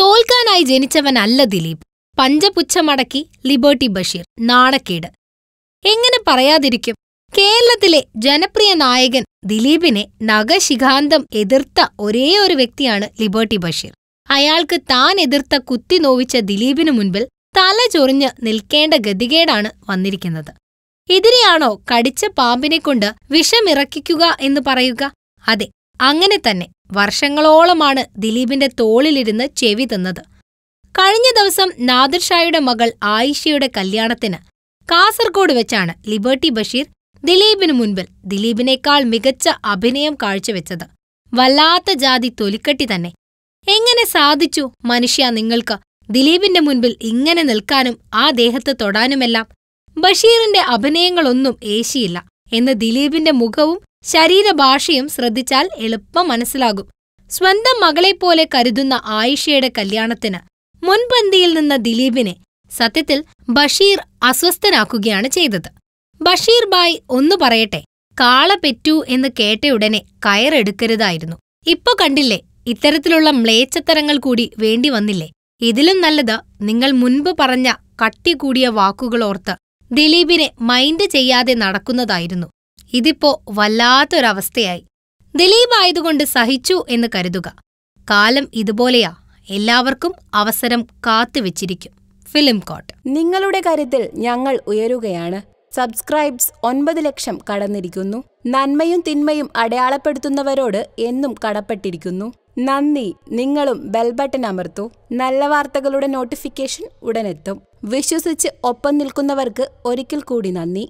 തോൽക്കാനായി ജനിച്ചവനല്ല ദിലീപ് പഞ്ചപുച്ഛമടക്കി ലിബേർട്ടി ബഷീർ നാണക്കേട് എങ്ങനെ പറയാതിരിക്കും കേരളത്തിലെ ജനപ്രിയ നായകൻ ദിലീപിനെ നഗശിഖാന്തം എതിർത്ത ഒരേ ഒരു വ്യക്തിയാണ് ലിബേർട്ടി ബഷീർ അയാൾക്ക് താൻ എതിർത്ത കുത്തി നോവിച്ച ദിലീപിനു മുൻപിൽ തല ചൊറിഞ്ഞ് നിൽക്കേണ്ട ഗതികേടാണ് വന്നിരിക്കുന്നത് ഇതിനെയാണോ കടിച്ച പാമ്പിനെക്കൊണ്ട് വിഷമിറക്കിക്കുക എന്ന് പറയുക അതെ അങ്ങനെ തന്നെ വർഷങ്ങളോളമാണ് ദിലീപിന്റെ തോളിലിരുന്ന് ചെവി തന്നത് കഴിഞ്ഞ ദിവസം നാദിർ ഷായുടെ മകൾ ആയിഷയുടെ കല്യാണത്തിന് കാസർഗോഡ് വെച്ചാണ് ലിബർട്ടി ബഷീർ ദിലീപിനു മുൻപിൽ ദിലീപിനേക്കാൾ മികച്ച അഭിനയം കാഴ്ചവെച്ചത് വല്ലാത്ത ജാതി തൊലിക്കെട്ടി തന്നെ എങ്ങനെ സാധിച്ചു മനുഷ്യ നിങ്ങൾക്ക് ദിലീപിന്റെ മുൻപിൽ ഇങ്ങനെ നിൽക്കാനും ആ ദേഹത്ത് തൊടാനുമെല്ലാം ബഷീറിന്റെ അഭിനയങ്ങളൊന്നും ഏശിയില്ല എന്ന് ദിലീപിന്റെ മുഖവും ശരീരഭാഷയും ശ്രദ്ധിച്ചാൽ എളുപ്പം മനസ്സിലാകും സ്വന്തം മകളെപ്പോലെ കരുതുന്ന ആയിഷയുടെ കല്യാണത്തിന് മുൻപന്തിയിൽ നിന്ന ദിലീപിനെ സത്യത്തിൽ ബഷീർ അസ്വസ്ഥനാക്കുകയാണ് ചെയ്തത് ബഷീർ ബായ് ഒന്നു പറയട്ടെ കാള പെറ്റു എന്ന് കേട്ടയുടനെ കയറെടുക്കരുതായിരുന്നു ഇപ്പൊ കണ്ടില്ലേ ഇത്തരത്തിലുള്ള മ്ലേച്ചത്തരങ്ങൾ കൂടി വേണ്ടി വന്നില്ലേ ഇതിലും നല്ലത് നിങ്ങൾ മുൻപ് പറഞ്ഞ കട്ടി കൂടിയ വാക്കുകളോർത്ത് ദിലീപിനെ മൈൻഡ് ചെയ്യാതെ നടക്കുന്നതായിരുന്നു ഇതിപ്പോ വല്ലാത്തൊരവസ്ഥയായി ദിലീപ് സഹിച്ചു എന്ന് കരുതുക കാലം ഇതുപോലെയാ എല്ലാവർക്കും അവസരം കാത്തുവെച്ചിരിക്കും ഫിലിം കോട്ട് നിങ്ങളുടെ കരുത്തിൽ ഞങ്ങൾ ഉയരുകയാണ് സബ്സ്ക്രൈബ്സ് ഒൻപത് ലക്ഷം കടന്നിരിക്കുന്നു നന്മയും തിന്മയും അടയാളപ്പെടുത്തുന്നവരോട് എന്നും കടപ്പെട്ടിരിക്കുന്നു നന്ദി നിങ്ങളും ബെൽ ബട്ടൺ അമർത്തു നല്ല വാർത്തകളുടെ നോട്ടിഫിക്കേഷൻ ഉടനെത്തും വിശ്വസിച്ച് ഒപ്പം നിൽക്കുന്നവർക്ക് ഒരിക്കൽ കൂടി നന്ദി